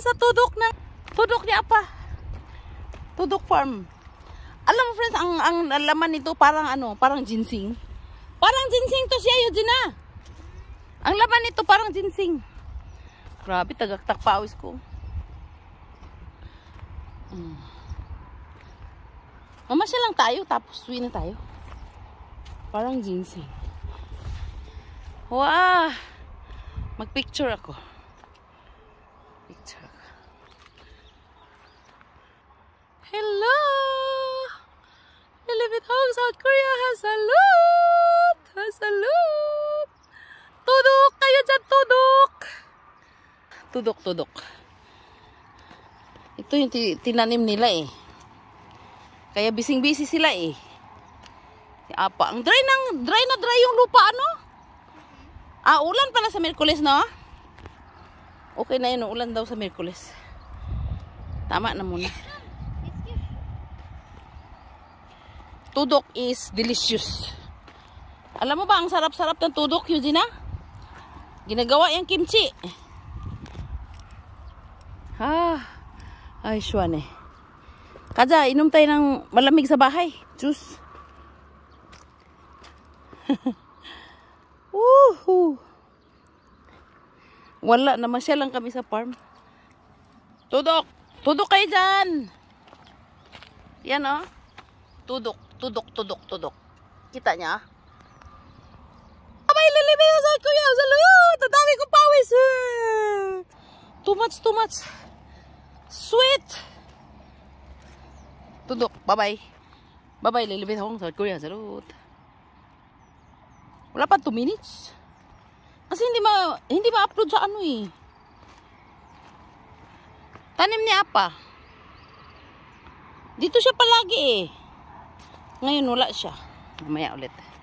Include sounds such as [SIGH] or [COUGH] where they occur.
sa tudok ng tudok niya apa Tudok farm. Alam mo friends, ang, ang laman nito parang ano, parang ginseng. Parang ginseng to siya, Eugenia. Ah. Ang laman nito parang ginseng. Grabe, tagaktak pawis ko. Hmm. mama Mamasya lang tayo, tapos uwi na tayo. Parang ginseng. Wow! Magpicture ako picture. Hello! Ilibit Home South Korea has a lot! Has a lot! Tudok! Kayo dyan, tudok! Tudok, tudok. Ito yung tinanim nila eh. Kaya bising-busy sila eh. Si Apa. Ang dry, ng, dry na dry yung lupa ano? Ah, ulan pala sa Merkulis no? Okay na yun, ulan daw sa Merkules. Tama na muna. Tudok is delicious. Alam mo ba, ang sarap-sarap ng tudok, Eugenia? Ginagawa yung kimchi. Ah, ay, swan eh. Kaja, inom tayo ng malamig sa bahay. Juice. [LAUGHS] Woohoo! Wala, namasya lang kami sa farm. Tudok! Tudok kayo dyan! Yan Oh. Tudok, tudok, tudok, tudok. Kita niya? Abay, lilibay sa kuya! Salud! Ang pawis! Too much, too much. Sweet! Tudok, bye-bye. Bye-bye, lilibay sa kuya. Salud! Wala pa 2 minutes. Kasi hindi ma hindi ma-upload sa ano eh. Tanim ni Apa. Dito siya palagi eh. Ngayon wala siya. Mamaya ulit.